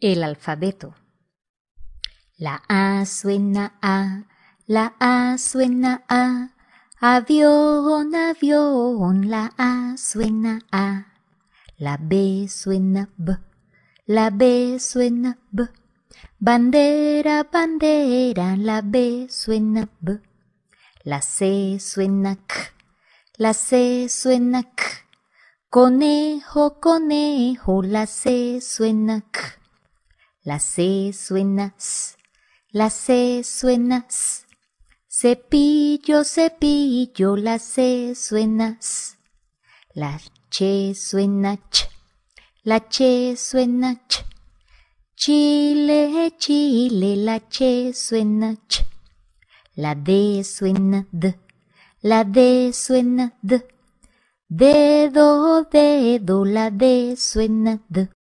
El alfabeto. La A suena A, la A suena A, avión, avión, la A suena A, la B suena B, la B suena B, bandera, bandera, la B suena B, la C suena K, la C suena K, conejo, conejo, la C suena K. La C suena La C suena S. Cepillo, cepillo, la C suena La Ch suena Ch. La Ch suena Ch. Chile, chile, la Ch suena Ch. La D suena D. La D suena D. Dedo, dedo, la D suena D.